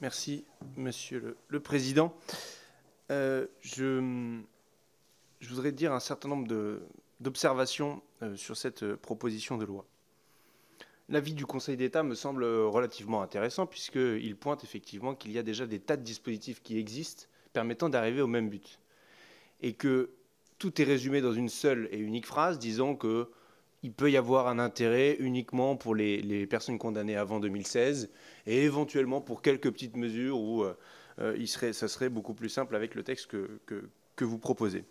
Merci, Monsieur le, Président. Euh, je, voudrais dire un certain nombre d'observations euh, sur cette euh, proposition de loi. L'avis du Conseil d'État me semble relativement intéressant puisqu'il pointe effectivement qu'il y a déjà des tas de dispositifs qui existent permettant d'arriver au même but. Et que tout est résumé dans une seule et unique phrase disant que il peut y avoir un intérêt uniquement pour les, personnes condamnées avant 2016 et éventuellement pour quelques petites mesures où euh, euh, il serait, ça serait beaucoup plus simple avec le texte que, vous proposez.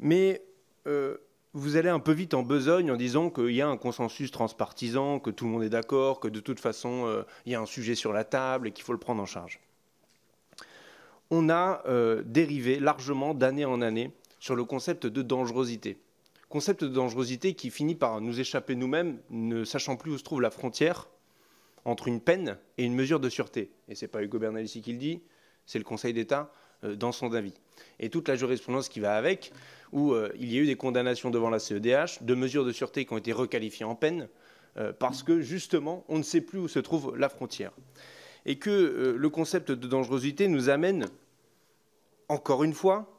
Mais euh, vous allez un peu vite en besogne en disant qu'il y a un consensus transpartisan, que tout le monde est d'accord, que de toute façon il y a un sujet sur la table et qu'il faut le prendre en charge. On a dérivé largement d'année en année sur le concept de dangerosité concept de dangerosité qui finit par nous échapper nous-mêmes, ne sachant plus où se trouve la frontière entre une peine et une mesure de sûreté. Et ce n'est pas Hugo ici qui le dit, c'est le Conseil d'État euh, dans son avis. Et toute la jurisprudence qui va avec, où euh, il y a eu des condamnations devant la CEDH, de mesures de sûreté qui ont été requalifiées en peine, euh, parce que justement, on ne sait plus où se trouve la frontière. Et que le concept de dangerosité nous amène, encore une fois,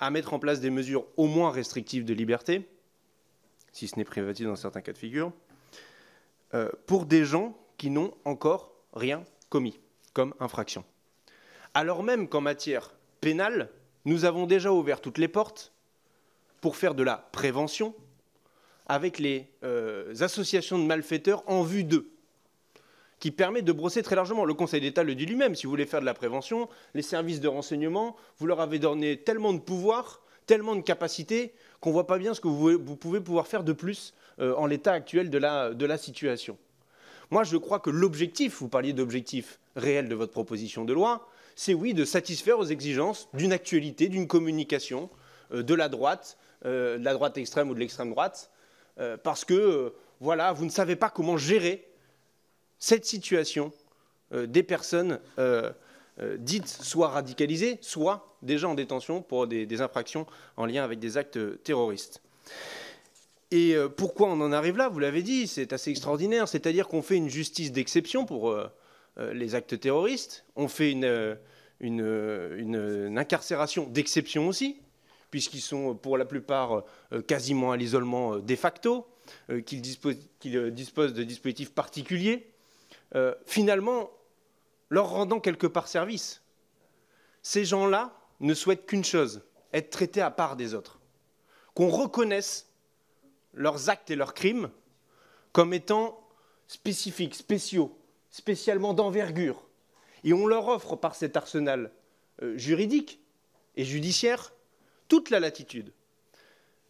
à mettre en place des mesures au moins restrictives de liberté, si ce n'est privatif dans certains cas de figure, euh, pour des gens qui n'ont encore rien commis comme infraction. Alors même qu'en matière pénale, nous avons déjà ouvert toutes les portes pour faire de la prévention avec les euh, associations de malfaiteurs en vue d'eux qui permet de brosser très largement. Le Conseil d'État le dit lui-même, si vous voulez faire de la prévention, les services de renseignement, vous leur avez donné tellement de pouvoir, tellement de capacité, qu'on ne voit pas bien ce que vous, pouvez pouvoir faire de plus euh, en l'état actuel de la, situation. Moi, je crois que l'objectif, vous parliez d'objectif réel de votre proposition de loi, c'est oui de satisfaire aux exigences d'une actualité, d'une communication euh, de la droite, euh, de la droite extrême ou de l'extrême droite, parce que voilà, vous ne savez pas comment gérer cette situation euh, des personnes euh, euh, dites soit radicalisées, soit déjà en détention pour des, infractions en lien avec des actes terroristes. Et pourquoi on en arrive là Vous l'avez dit, c'est assez extraordinaire. C'est-à-dire qu'on fait une justice d'exception pour les actes terroristes. On fait une, incarcération d'exception aussi, puisqu'ils sont pour la plupart quasiment à l'isolement de facto, qu'ils disposent de dispositifs particuliers. Euh, finalement, leur rendant quelque part service. Ces gens-là ne souhaitent qu'une chose, être traités à part des autres. Qu'on reconnaisse leurs actes et leurs crimes comme étant spécifiques, spéciaux, spécialement d'envergure. Et on leur offre par cet arsenal euh, juridique et judiciaire toute la latitude.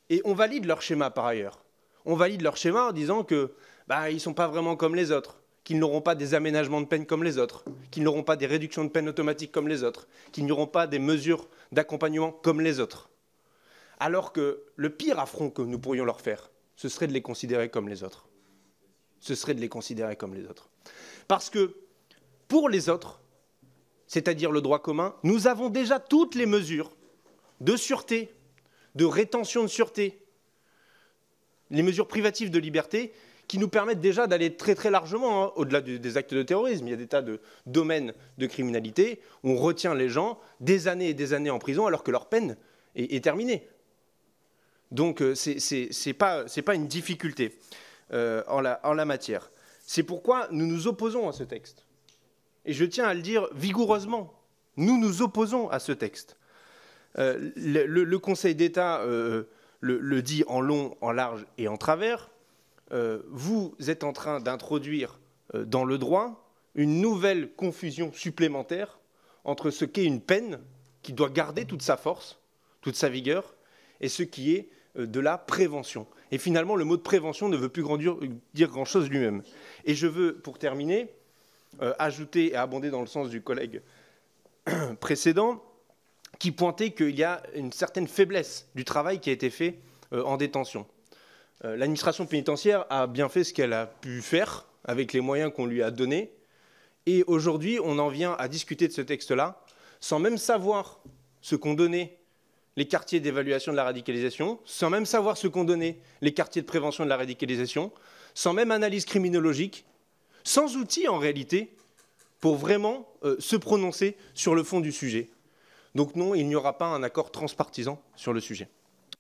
Et on valide leur schéma par ailleurs. On valide leur schéma en disant que bah, ils ne sont pas vraiment comme les autres qu'ils n'auront pas des aménagements de peine comme les autres, qu'ils n'auront pas des réductions de peine automatiques comme les autres, qu'ils n'auront pas des mesures d'accompagnement comme les autres. Alors que le pire affront que nous pourrions leur faire, ce serait de les considérer comme les autres. Ce serait de les considérer comme les autres. Parce que pour les autres, c'est-à-dire le droit commun, nous avons déjà toutes les mesures de sûreté, de rétention de sûreté, les mesures privatives de liberté qui nous permettent déjà d'aller très très largement hein, au-delà des actes de terrorisme. Il y a des tas de domaines de criminalité où on retient les gens des années et des années en prison alors que leur peine est, terminée. Donc euh, ce n'est pas, pas, une difficulté euh, en, la, matière. C'est pourquoi nous nous opposons à ce texte. Et je tiens à le dire vigoureusement, nous nous opposons à ce texte. Euh, le, Conseil d'État le, dit en long, en large et en travers. Euh, vous êtes en train d'introduire euh, dans le droit une nouvelle confusion supplémentaire entre ce qu'est une peine, qui doit garder toute sa force, toute sa vigueur, et ce qui est euh, de la prévention. Et finalement, le mot de prévention ne veut plus dire grand-chose lui-même. Et je veux, pour terminer, ajouter et abonder dans le sens du collègue précédent, qui pointait qu'il y a une certaine faiblesse du travail qui a été fait en détention. Euh, l'administration pénitentiaire a bien fait ce qu'elle a pu faire avec les moyens qu'on lui a donnés. Et aujourd'hui, on en vient à discuter de ce texte-là sans même savoir ce qu'ont donné les quartiers d'évaluation de la radicalisation, sans même savoir ce qu'ont donné les quartiers de prévention de la radicalisation, sans même analyse criminologique, sans outils en réalité pour vraiment euh, se prononcer sur le fond du sujet. Donc non, il n'y aura pas un accord transpartisan sur le sujet.